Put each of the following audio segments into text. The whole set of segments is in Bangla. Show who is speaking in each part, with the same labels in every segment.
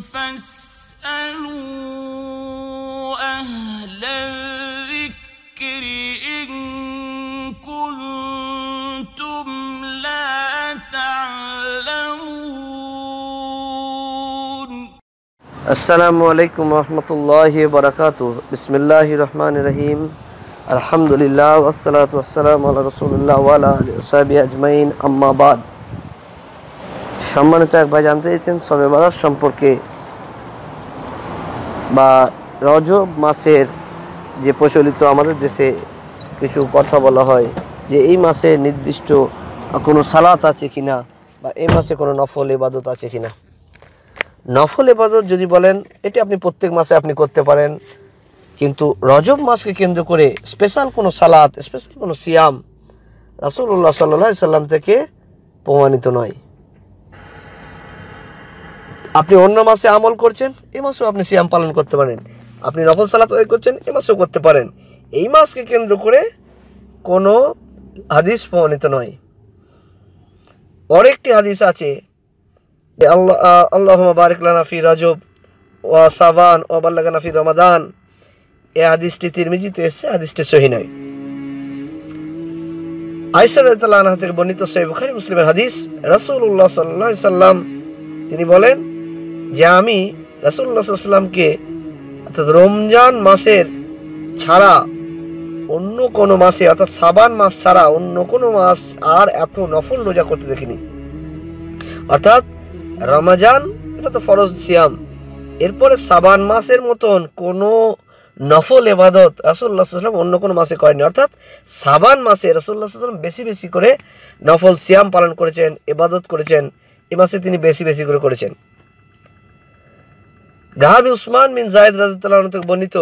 Speaker 1: فاسألوا أهل الذكر إن كنتم لا تعلمون السلام عليكم ورحمة الله وبركاته بسم الله الرحمن الرحيم الحمد لله والصلاة والسلام على رسول الله وعلى آله وصحبه أجمعين أما بعد সম্মানিত এক ভাই জানতে চেয়েছেন সবে সম্পর্কে বা রজব মাসের যে প্রচলিত আমাদের দেশে কিছু কথা বলা হয় যে এই মাসে নির্দিষ্ট কোনো সালাত আছে কি না বা এই মাসে কোনো নফল এবাদত আছে কি না নফল এবাদত যদি বলেন এটি আপনি প্রত্যেক মাসে আপনি করতে পারেন কিন্তু রজব মাসকে কেন্দ্র করে স্পেশাল কোনো সালাত স্পেশাল কোনো সিয়াম রাসুল্লাহ সাল্লাহ সাল্লাম থেকে প্রমাণিত নয় আপনি অন্য মাসে আমল করছেন এ মাসেও আপনি সিয়াম পালন করতে পারেন আপনি নফল সালাত আদায় করছেন এ মাসেও করতে পারেন এই মাসকে কেন্দ্র করে কোনো হাদিস প্রমাণিত নয় অনেকটি হাদিস আছে আল্লাহ আল্লাহ বারিকলানা নাফি রাজব ওয়া সাবান ও বাল্লাগানা ফি রমাদান এ হাদিসটি তিরমিজিতে এসছে হাদিসটি সহি নয় আইসাল্লাহ থেকে বর্ণিত সহি বুখারি মুসলিমের হাদিস রসুল্লাহ সাল্লাহ সাল্লাম তিনি বলেন যে আমি রাসুল্লাহ অর্থাৎ রমজান মাসের ছাড়া অন্য কোনো মাসে অর্থাৎ সাবান মাস ছাড়া অন্য কোনো মাস আর এত নফল রোজা করতে দেখিনি অর্থাৎ রমাজান এটা তো ফরজ সিয়াম এরপরে সাবান মাসের মতন কোনো নফল এবাদত রাসুল্লাহাম অন্য কোনো মাসে করেনি অর্থাৎ সাবান মাসে রাসুল্লাহাম বেশি বেশি করে নফল সিয়াম পালন করেছেন এবাদত করেছেন এ মাসে তিনি বেশি বেশি করে করেছেন গাহাবি উসমান বিন জায়দ রাজিতাল্লাহ থেকে বর্ণিত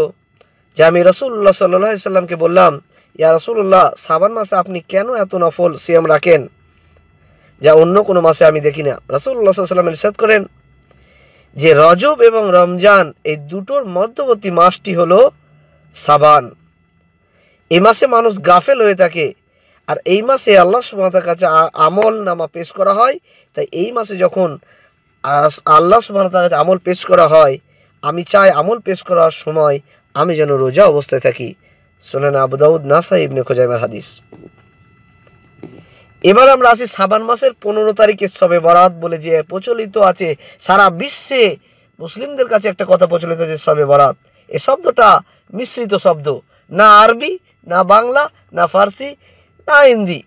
Speaker 1: যে আমি রসুল্লাহ সাল্লাহ বললাম ইয়া রসুল্লাহ সাবান মাসে আপনি কেন এত নফল সিএম রাখেন যা অন্য কোনো মাসে আমি দেখি না রসুল্লাহ সাল্লাম নিষেধ করেন যে রজব এবং রমজান এই দুটোর মধ্যবর্তী মাসটি হলো সাবান এই মাসে মানুষ গাফেল হয়ে থাকে আর এই মাসে আল্লাহ সুমাতার কাছে আমল নামা পেশ করা হয় তাই এই মাসে যখন আল্লাহ সুমাতার কাছে আমল পেশ করা হয় আমি চাই আমল পেশ করার সময় আমি যেন রোজা অবস্থায় থাকি সোনান আবুদাউদ নাসা ইবনে খোজাইমের হাদিস এবার আমরা আসি সাবান মাসের পনেরো তারিখে সবে বরাত বলে যে প্রচলিত আছে সারা বিশ্বে মুসলিমদের কাছে একটা কথা প্রচলিত আছে সবে বরাত এ শব্দটা মিশ্রিত শব্দ না আরবি না বাংলা না ফার্সি না হিন্দি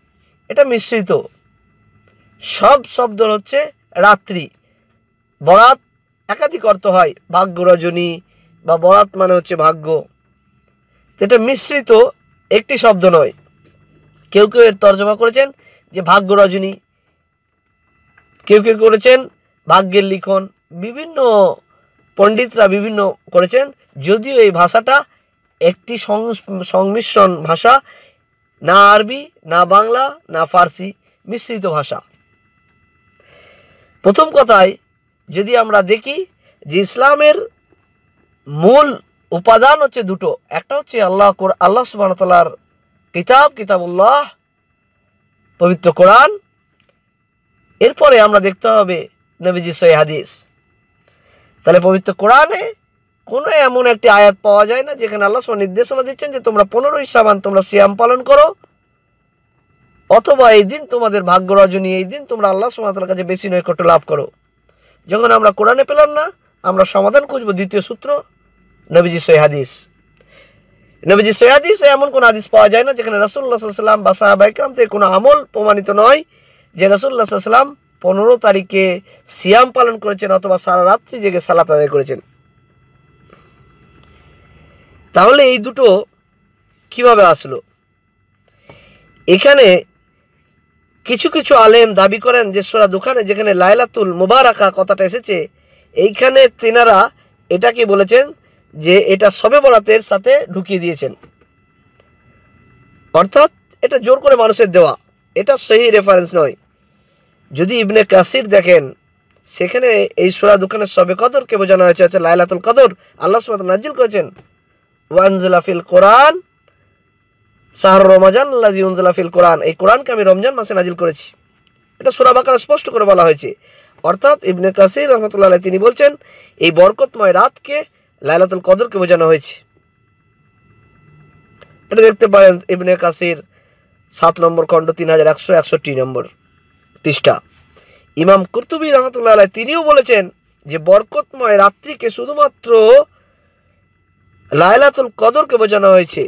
Speaker 1: এটা মিশ্রিত সব শব্দ হচ্ছে রাত্রি বরাত একাধিক অর্থ হয় ভাগ্য রজনী বা বরাত মানে হচ্ছে ভাগ্য এটা মিশ্রিত একটি শব্দ নয় কেউ কেউ এর তর্জমা করেছেন যে ভাগ্য রজনী কেউ কেউ করেছেন ভাগ্যের লিখন বিভিন্ন পণ্ডিতরা বিভিন্ন করেছেন যদিও এই ভাষাটা একটি সংমিশ্রণ ভাষা না আরবি না বাংলা না ফার্সি মিশ্রিত ভাষা প্রথম কথায় যদি আমরা দেখি যে ইসলামের মূল উপাদান হচ্ছে দুটো একটা হচ্ছে আল্লাহ আল্লাহ সুবাহতালার কিতাব কিতাবুল্লাহ পবিত্র কোরআন এরপরে আমরা দেখতে হবে নবীজি সৈ হাদিস তাহলে পবিত্র কোরআনে কোনো এমন একটি আয়াত পাওয়া যায় না যেখানে আল্লাহ সুমা নির্দেশনা দিচ্ছেন যে তোমরা পনেরোই সাবান তোমরা সিয়াম পালন করো অথবা এই দিন তোমাদের ভাগ্য রজনী এই দিন তোমরা আল্লাহ সুমাতার কাছে বেশি নৈকট্য লাভ করো যখন আমরা কোরআনে পেলাম না আমরা সমাধান খুঁজব দ্বিতীয় সূত্র নবীজি সৈহাদিস নবীজি সৈহাদিস এমন কোনো আদিস পাওয়া যায় না যেখানে রাসুল্লাহ সাল্লাম বা সাহাবাইকরাম থেকে কোনো আমল প্রমাণিত নয় যে রাসুল্লাহ সাল্লাম পনেরো তারিখে সিয়াম পালন করেছেন অথবা সারা রাত্রি জেগে সালাত আদায় করেছেন তাহলে এই দুটো কিভাবে আসলো এখানে কিছু কিছু আলেম দাবি করেন যে সোরা দুখানে যেখানে লাইলাতুল মোবারকা কথাটা এসেছে এইখানে তেনারা এটাকে বলেছেন যে এটা সবে বরাতের সাথে ঢুকিয়ে দিয়েছেন অর্থাৎ এটা জোর করে মানুষের দেওয়া এটা সেই রেফারেন্স নয় যদি ইবনে কাসির দেখেন সেখানে এই সোরা দোকানের সবে কদরকে বোঝানো হয়েছে হচ্ছে লাইলাতুল কদর আল্লাহ সুমাত নাজিল করেছেন ওয়ানজিলাফিল কোরআন সাহর রমাজান লাজি উনজালাফিল কোরআন এই কোরআনকে আমি রমজান মাসে নাজিল করেছি এটা সুরা আকার স্পষ্ট করে বলা হয়েছে অর্থাৎ ইবনে কাসির রহমতুল্লাহ তিনি বলছেন এই বরকতময় রাতকে লাইলাতুল কদরকে বোঝানো হয়েছে এটা দেখতে পারেন ইবনে কাসির সাত নম্বর খণ্ড তিন হাজার একশো একষট্টি নম্বর পৃষ্ঠা ইমাম কুর্তুবি রহমতুল্লাহ আলাই তিনিও বলেছেন যে বরকতময় রাত্রিকে শুধুমাত্র লায়লাতুল কদরকে বোঝানো হয়েছে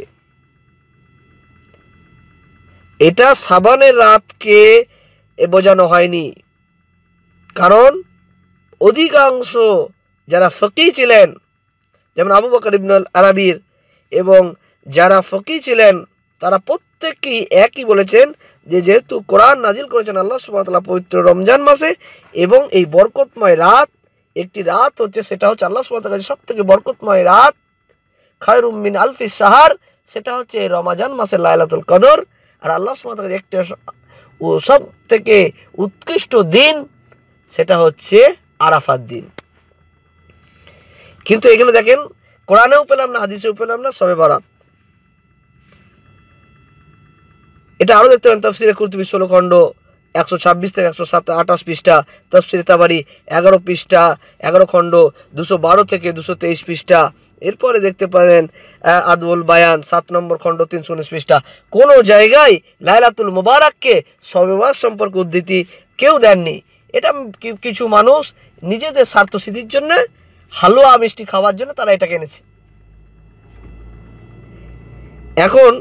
Speaker 1: এটা সাবানের রাতকে বোঝানো হয়নি কারণ অধিকাংশ যারা ফকি ছিলেন যেমন আবু বকর ইবনুল আরবির এবং যারা ফকি ছিলেন তারা প্রত্যেকেই একই বলেছেন যে যেহেতু কোরআন নাজিল করেছেন আল্লাহ সুবাহতাল্লাহ পবিত্র রমজান মাসে এবং এই বরকতময় রাত একটি রাত হচ্ছে সেটা হচ্ছে আল্লাহ সুবাহ সব থেকে বরকতময় রাত খায়রুম্মিন আলফি সাহার সেটা হচ্ছে রমাজান মাসের লাইলাতুল কদর আর আল্লাহ সুমাতার একটা ও সব থেকে উৎকৃষ্ট দিন সেটা হচ্ছে আরাফার দিন কিন্তু এখানে দেখেন কোরআনেও পেলাম না হাদিসেও পেলাম না সবে বরাত এটা আরও দেখতে পারেন তফসিরে কুর্তুবি ষোলো খণ্ড একশো ছাব্বিশ থেকে একশো সাত আঠাশ পৃষ্ঠা তফসিরে তাবারি এগারো পৃষ্ঠা এগারো খণ্ড দুশো বারো থেকে দুশো তেইশ পৃষ্ঠা এরপরে দেখতে পারেন আদুল বায়ান সাত নম্বর খণ্ড তিনশো উনিশ পৃষ্ঠা কোনো জায়গায় লাইলাতুল মুবারককে সবেবাস সম্পর্কে উদ্ধৃতি কেউ দেননি এটা কিছু মানুষ নিজেদের স্বার্থ সিদ্ধির জন্য হালুয়া মিষ্টি খাওয়ার জন্য তারা এটা কিনেছে এখন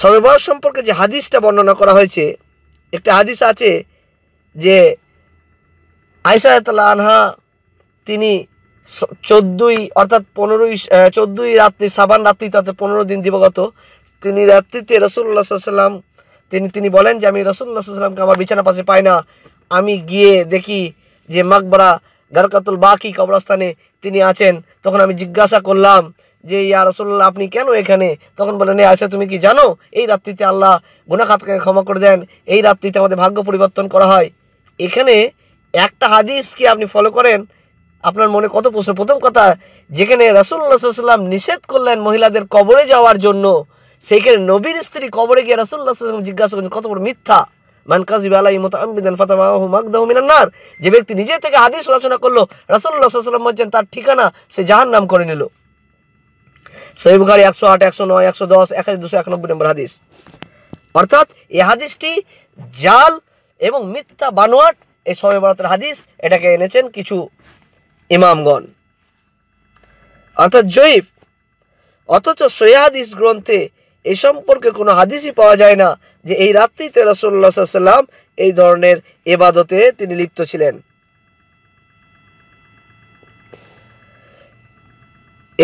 Speaker 1: সবেবাস সম্পর্কে যে হাদিসটা বর্ণনা করা হয়েছে একটা হাদিস আছে যে আইসা আনহা তিনি চোদ্দই অর্থাৎ পনেরোই চোদ্দই রাত্রি সাবান রাত্রি তাতে পনেরো দিন দিবগত তিনি রাত্রিতে রসুল্লাহ সাল্লাম তিনি তিনি বলেন যে আমি রসুল্লাহ সাল্লামকে আমার বিছানা পাশে পাই না আমি গিয়ে দেখি যে মাকবরা গারকাতুল বাকি কবরস্থানে তিনি আছেন তখন আমি জিজ্ঞাসা করলাম যে ইয়া রসুল্লাহ আপনি কেন এখানে তখন বলেন আয়সা তুমি কি জানো এই রাত্রিতে আল্লাহ গুনাখাতকে ক্ষমা করে দেন এই রাত্রিতে আমাদের ভাগ্য পরিবর্তন করা হয় এখানে একটা হাদিস কি আপনি ফলো করেন আপনার মনে কত প্রশ্ন প্রথম কথা যেখানে রাসুল্লাহ সাল্লাম নিষেধ করলেন মহিলাদের কবরে যাওয়ার জন্য সেইখানে নবীর স্ত্রী কবরে গিয়ে রাসুল্লাহ জিজ্ঞাসা করেন কত বড় মিথ্যা মানকাজিব আলাই মোতামিদান ফাতামাহু মাকদাহু মিনান্নার যে ব্যক্তি নিজে থেকে হাদিস রচনা করলো রসুল্লাহ সাল্লাম বলছেন তার ঠিকানা সে জাহান নাম করে নিল সহিব বুখারি একশো আট একশো নয় একশো দশ এক হাজার দুশো একানব্বই নম্বর হাদিস অর্থাৎ এই হাদিসটি জাল এবং মিথ্যা বানোয়াট এই সবে হাদিস এটাকে এনেছেন কিছু ইমামগণ অর্থাৎ জয়ীফ অথচ সৈয়াদিস গ্রন্থে এ সম্পর্কে কোনো হাদিসই পাওয়া যায় না যে এই রাত্রিতে রসল্লা সাল্লাম এই ধরনের এবাদতে তিনি লিপ্ত ছিলেন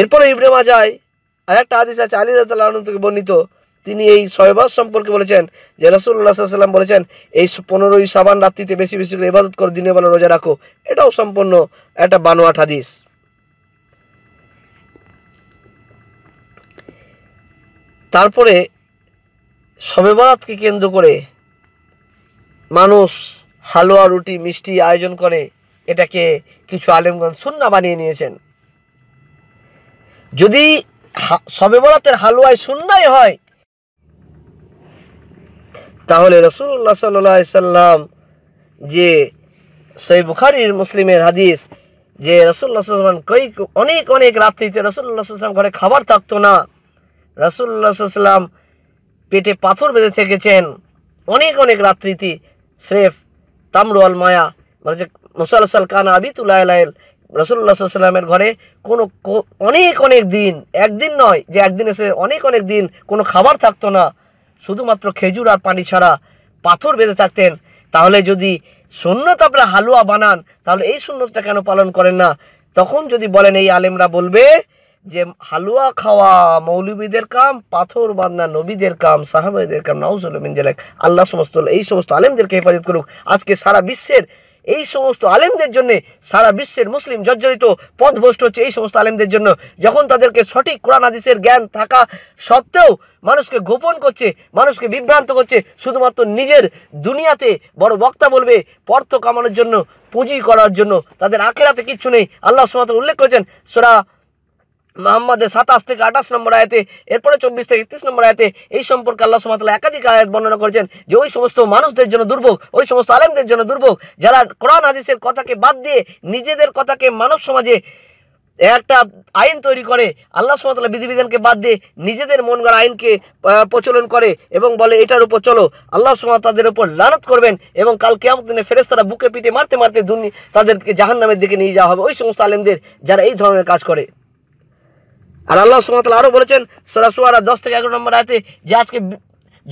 Speaker 1: এরপরে ইব্রেমা যায় আর একটা হাদিস আছে আলী রাতাল থেকে বর্ণিত তিনি এই সহবাস সম্পর্কে বলেছেন যে রসুল্লাহ সাল্লাম বলেছেন এই পনেরোই সাবান রাত্রিতে বেশি বেশি করে ইবাদত করে দিনে বেলা রোজা রাখো এটাও সম্পূর্ণ একটা বানোয়াট হাদিস তারপরে সবেবারাতকে কেন্দ্র করে মানুষ হালুয়া রুটি মিষ্টি আয়োজন করে এটাকে কিছু আলেমগঞ্জ সুন্না বানিয়ে নিয়েছেন যদি সবেবরাতের হালুয়ায় শূন্যই হয় তাহলে রসুল্লাহ সাল্লাম যে সই বুখারির মুসলিমের হাদিস যে সাল্লাম কই অনেক অনেক রাত্রিতে সাল্লাম ঘরে খাবার থাকতো না সাল্লাম পেটে পাথর বেঁধে থেকেছেন অনেক অনেক রাত্রিতে স্রেফ আল মায়া মানে যে সাল কান আবিতুল্লাহ সাল্লামের ঘরে কোনো অনেক অনেক দিন একদিন নয় যে একদিন এসে অনেক অনেক দিন কোনো খাবার থাকতো না শুধুমাত্র খেজুর আর পানি ছাড়া পাথর বেঁধে থাকতেন তাহলে যদি সুন্নত আপনারা হালুয়া বানান তাহলে এই সুন্নতটা কেন পালন করেন না তখন যদি বলেন এই আলেমরা বলবে যে হালুয়া খাওয়া মৌলবীদের কাম পাথর বাঁধনা নবীদের কাম সাহাবাদের কাম নাউজুলমিন জেলাক আল্লাহ সমস্ত এই সমস্ত আলেমদেরকে হেফাজত করুক আজকে সারা বিশ্বের এই সমস্ত আলেমদের জন্য সারা বিশ্বের মুসলিম জর্জরিত পথভ্রষ্ট হচ্ছে এই সমস্ত আলেমদের জন্য যখন তাদেরকে সঠিক কোরআন আদিসের জ্ঞান থাকা সত্ত্বেও মানুষকে গোপন করছে মানুষকে বিভ্রান্ত করছে শুধুমাত্র নিজের দুনিয়াতে বড় বক্তা বলবে অর্থ কামানোর জন্য পুঁজি করার জন্য তাদের আখেরাতে কিচ্ছু নেই আল্লাহ সুমাত উল্লেখ করেছেন সোরা মোহাম্মদের সাতাশ থেকে আঠাশ নম্বর আয়তে এরপরে চব্বিশ থেকে একত্রিশ নম্বর আয়তে এই সম্পর্কে আল্লাহ সুমাতাল্লাহ একাধিক আয়াত বর্ণনা করেছেন যে ওই সমস্ত মানুষদের জন্য দুর্ভোগ ওই সমস্ত আলেমদের জন্য দুর্ভোগ যারা কোরআন হাদিসের কথাকে বাদ দিয়ে নিজেদের কথাকে মানব সমাজে একটা আইন তৈরি করে আল্লাহ সুমতলা বিধিবিধানকে বাদ দিয়ে নিজেদের মন গড়া আইনকে প্রচলন করে এবং বলে এটার উপর চলো আল্লাহ সুমা তাদের উপর লানত করবেন এবং কাল কেমন দিনে তারা বুকে পিটে মারতে মারতে দুর্নি তাদেরকে জাহান নামের দিকে নিয়ে যাওয়া হবে ওই সমস্ত আলেমদের যারা এই ধরনের কাজ করে আর আল্লাহ সুমতলা আরও বলেছেন সরাসুয়ারা দশ থেকে এগারো নম্বর আয়তে যে আজকে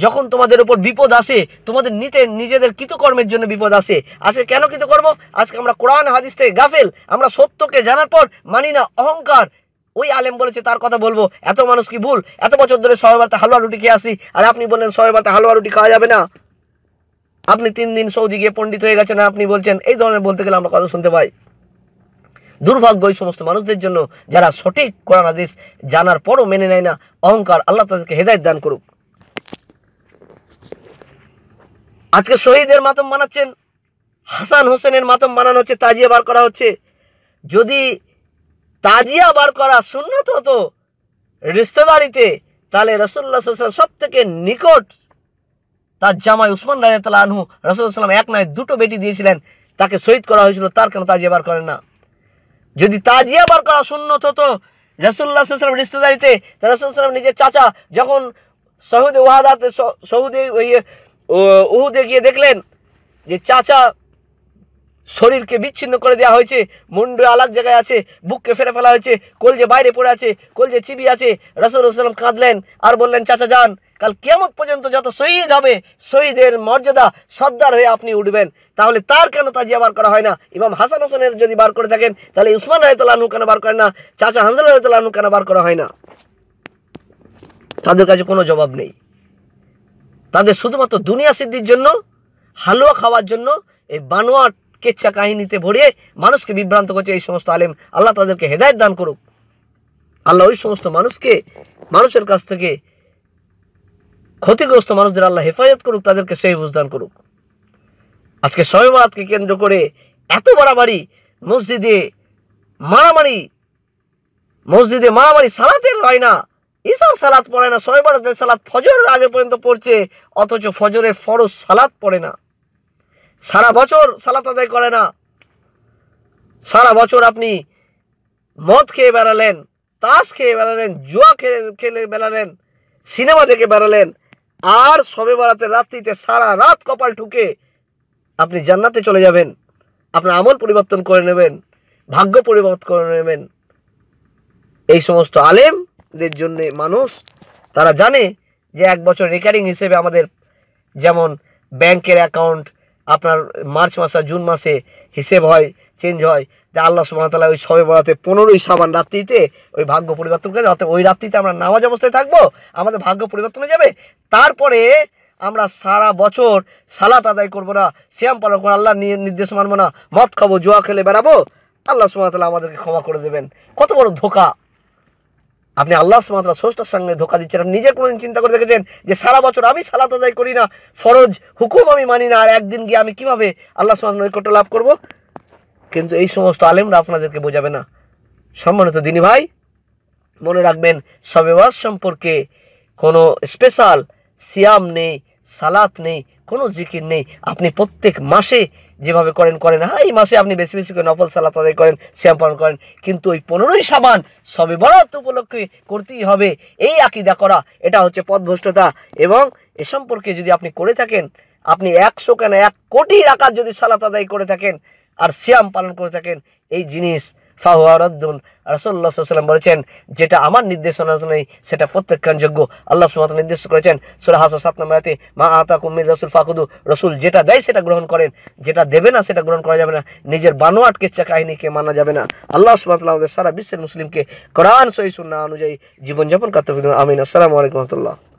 Speaker 1: যখন তোমাদের ওপর বিপদ আসে তোমাদের নিতে নিজেদের কৃতকর্মের জন্য বিপদ আসে আজকে কেন কৃতকর্ম আজকে আমরা কোরআন হাদিস থেকে গাফেল আমরা সত্যকে জানার পর মানি না অহংকার ওই আলেম বলেছে তার কথা বলবো এত মানুষ কি ভুল এত বছর ধরে সবাইবারতে হালুয়া রুটি খেয়ে আসি আর আপনি বললেন সবাইবারতে হালুয়া রুটি খাওয়া যাবে না আপনি তিন দিন সৌদি গিয়ে পণ্ডিত হয়ে গেছেন আপনি বলছেন এই ধরনের বলতে গেলে আমরা কথা শুনতে পাই দুর্ভাগ্য এই সমস্ত মানুষদের জন্য যারা সঠিক কোরআন হাদিস জানার পরও মেনে নেয় না অহংকার আল্লাহ তাদেরকে হেদায়ত দান করুক আজকে শহীদের মাতম বানাচ্ছেন হাসান হোসেনের মাতম বানানো হচ্ছে তাজিয়া বার করা হচ্ছে যদি তাজিয়া বার করা সুন্নত হতো রিস্তেদারিতে তাহলে রসুল্লাহ সাল্লাম সব থেকে নিকট তার জামাই উসমান রাজাতাল আনহু রসুল্লাহাম এক নয় দুটো বেটি দিয়েছিলেন তাকে শহীদ করা হয়েছিল তার কেন তাজিয়া বার করেন না যদি তাজিয়া বার করা সুন্নত হতো রসুল্লাহ সাল্লাম রিস্তেদারিতে সাল্লাম নিজের চাচা যখন সৌদি ওয়াহাদাতে সৌদি উহুদে গিয়ে দেখলেন যে চাচা শরীরকে বিচ্ছিন্ন করে দেওয়া হয়েছে মুন্ডু আলাগ জায়গায় আছে বুককে ফেরে ফেলা হয়েছে কোল যে বাইরে পড়ে আছে কোল যে চিবি আছে রসুল সাল্লাম কাঁদলেন আর বললেন চাচা যান কাল কেমন পর্যন্ত যত শহীদ হবে শহীদের মর্যাদা সর্দার হয়ে আপনি উঠবেন তাহলে তার কেন তাজিয়া বার করা হয় না ইমাম হাসান হোসেনের যদি বার করে থাকেন তাহলে উসমান রহতুল্লাহনু কেন বার করেন না চাচা হানজাল রহতুল্লাহনু কেন বার করা হয় না তাদের কাছে কোনো জবাব নেই তাদের শুধুমাত্র দুনিয়া সিদ্ধির জন্য হালুয়া খাওয়ার জন্য এই বানোয়া কেচ্ছা কাহিনীতে ভরিয়ে মানুষকে বিভ্রান্ত করছে এই সমস্ত আলেম আল্লাহ তাদেরকে হেদায়ত দান করুক আল্লাহ ওই সমস্ত মানুষকে মানুষের কাছ থেকে ক্ষতিগ্রস্ত মানুষদের আল্লাহ হেফাজত করুক তাদেরকে সেই বুঝদান করুক আজকে সয়বাদকে কেন্দ্র করে এত বাড়াবাড়ি মসজিদে মারামারি মসজিদে মারামারি সালাতের হয় না ইশার সালাত পড়ে না ছয় বারাতের সালাত ফজরের আগে পর্যন্ত পড়ছে অথচ ফজরের ফরজ সালাত পড়ে না সারা বছর সালাত আদায় করে না সারা বছর আপনি মদ খেয়ে বেড়ালেন তাস খেয়ে বেড়ালেন জুয়া খেয়ে খেলে বেড়ালেন সিনেমা দেখে বেড়ালেন আর সবে বেড়াতে রাত্রিতে সারা রাত কপাল ঠুকে আপনি জান্নাতে চলে যাবেন আপনার আমল পরিবর্তন করে নেবেন ভাগ্য পরিবর্তন করে নেবেন এই সমস্ত আলেম দের জন্য মানুষ তারা জানে যে এক বছর রেকারিং হিসেবে আমাদের যেমন ব্যাংকের অ্যাকাউন্ট আপনার মার্চ মাসে জুন মাসে হিসেব হয় চেঞ্জ হয় যে আল্লাহ তালা ওই সবে বড়াতে পনেরোই সাবান রাত্রিতে ওই ভাগ্য পরিবর্তন করে অর্থাৎ ওই রাত্রিতে আমরা নামাজ অবস্থায় থাকবো আমাদের ভাগ্য পরিবর্তন হয়ে যাবে তারপরে আমরা সারা বছর সালাত আদায় করবো না শ্যাম পালন করবো আল্লাহ নির্দেশ মানবো না মদ খাবো জোয়া খেলে বেড়াবো আল্লাহ সুমতালা আমাদেরকে ক্ষমা করে দেবেন কত বড় ধোকা আপনি আল্লাহ সুমাত্রা সোষ্টার সঙ্গে ধোকা দিচ্ছেন আপনি নিজে কোনোদিন চিন্তা করে দেখেছেন যে সারা বছর আমি সালাত আদায় করি না ফরজ হুকুম আমি মানি না আর একদিন গিয়ে আমি কিভাবে আল্লাহ সুমাত নৈকট্য লাভ করব কিন্তু এই সমস্ত আলেমরা আপনাদেরকে বোঝাবে না সম্মানিত দিনী ভাই মনে রাখবেন সবেবাস সম্পর্কে কোনো স্পেশাল সিয়াম নেই সালাত নেই কোনো জিকির নেই আপনি প্রত্যেক মাসে যেভাবে করেন করেন হ্যাঁ এই মাসে আপনি বেশি বেশি করে নফল সালাত আদায় করেন শ্যাম পালন করেন কিন্তু ওই পনেরোই সাবান সবে বরাত উপলক্ষে করতেই হবে এই আকিদা করা এটা হচ্ছে পথভ্রষ্টতা এবং এ সম্পর্কে যদি আপনি করে থাকেন আপনি একশো কেন এক কোটি রাকাত যদি সালাত আদায় করে থাকেন আর শ্যাম পালন করে থাকেন এই জিনিস ফাহুয়া রসল্লা সাল্লাম বলেছেন যেটা আমার নির্দেশনা নেই সেটা প্রত্যাখ্যানযোগ্য আল্লাহ সুমাত নির্দেশ করেছেন সুরা হাসো সাত নম্বরাতে মা আতা কুমির রসুল ফাকুদু রসুল যেটা দেয় সেটা গ্রহণ করেন যেটা দেবে না সেটা গ্রহণ করা যাবে না নিজের বানোয়াট কেচ্ছা কাহিনীকে মানা যাবে না আল্লাহ সুমাতলা আমাদের সারা বিশ্বের মুসলিমকে কোরআন সহি সুন্না অনুযায়ী জীবনযাপন করতে আমিন আসসালামু আলাইকুম রহমতুল্লাহ